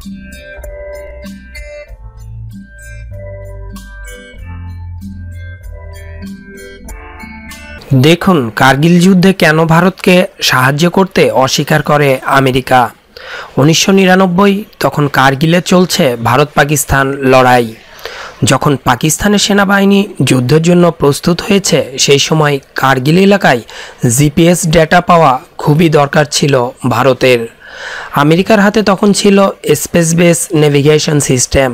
দেখুন কার্গিল যুদ্ধে কেন ভারতকে সাহায্য করতে অস্বীকার করে আমেরিকা উনিশশো তখন কার্গিলে চলছে ভারত পাকিস্তান লড়াই যখন পাকিস্তানের সেনাবাহিনী যুদ্ধের জন্য প্রস্তুত হয়েছে সেই সময় কার্গিল এলাকায় জিপিএস ডেটা পাওয়া খুবই দরকার ছিল ভারতের আমেরিকার হাতে তখন ছিল স্পেস বেস নেভিগেশন সিস্টেম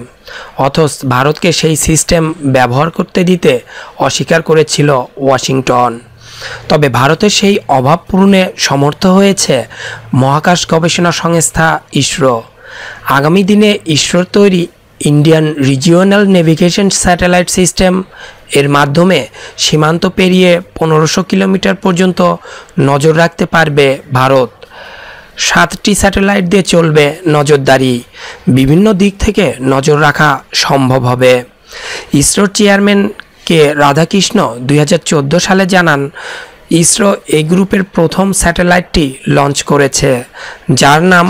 অথচ ভারতকে সেই সিস্টেম ব্যবহার করতে দিতে অস্বীকার করেছিল ওয়াশিংটন তবে ভারতের সেই অভাব পূরণে সমর্থ হয়েছে মহাকাশ গবেষণা সংস্থা ইসরো আগামী দিনে ইসরোর তৈরি Indian regional navigation satellite system এর মাধ্যমে সীমান্ত পেরিয়ে পনেরোশো কিলোমিটার পর্যন্ত নজর রাখতে পারবে ভারত সাতটি স্যাটেলাইট দিয়ে চলবে নজরদারি বিভিন্ন দিক থেকে নজর রাখা সম্ভব হবে ইসরোর চেয়ারম্যান কে রাধাকৃষ্ণ দুই সালে জানান ইসরো এই গ্রুপের প্রথম স্যাটেলাইটটি লঞ্চ করেছে যার নাম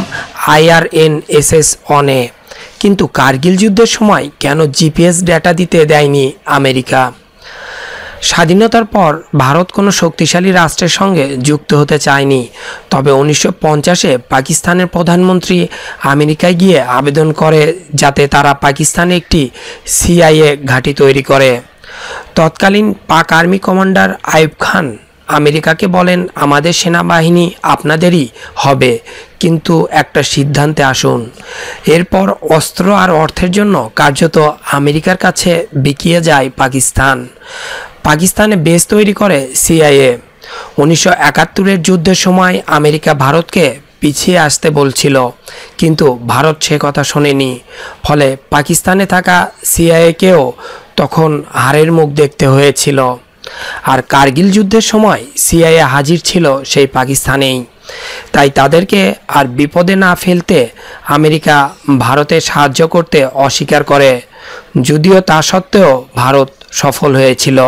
আইআরএনএসএস অনে কিন্তু কার্গিল যুদ্ধের সময় কেন জিপিএস ডেটা দিতে দেয়নি আমেরিকা স্বাধীনতার পর ভারত কোনো শক্তিশালী রাষ্ট্রের সঙ্গে যুক্ত হতে চায়নি তবে উনিশশো পঞ্চাশে পাকিস্তানের প্রধানমন্ত্রী আমেরিকায় গিয়ে আবেদন করে যাতে তারা পাকিস্তানে একটি সিআইএ ঘাঁটি তৈরি করে তৎকালীন পাক আর্মি কমান্ডার আইব খান আমেরিকাকে বলেন আমাদের সেনাবাহিনী আপনাদেরই হবে কিন্তু একটা সিদ্ধান্তে আসুন এরপর অস্ত্র আর অর্থের জন্য কার্যত আমেরিকার কাছে বিকিয়ে যায় পাকিস্তান পাকিস্তানে বেস তৈরি করে সিআইএ উনিশশো একাত্তরের যুদ্ধের সময় আমেরিকা ভারতকে পিছিয়ে আসতে বলছিল কিন্তু ভারত সে কথা শোনেনি ফলে পাকিস্তানে থাকা সিআইএকেও তখন হারের মুখ দেখতে হয়েছিল আর কার্গিল যুদ্ধের সময় সিআইএ হাজির ছিল সেই পাকিস্তানেই তাই তাদেরকে আর বিপদে না ফেলতে আমেরিকা ভারতে সাহায্য করতে অস্বীকার করে যদিও তা সত্ত্বেও ভারত সফল হয়েছিল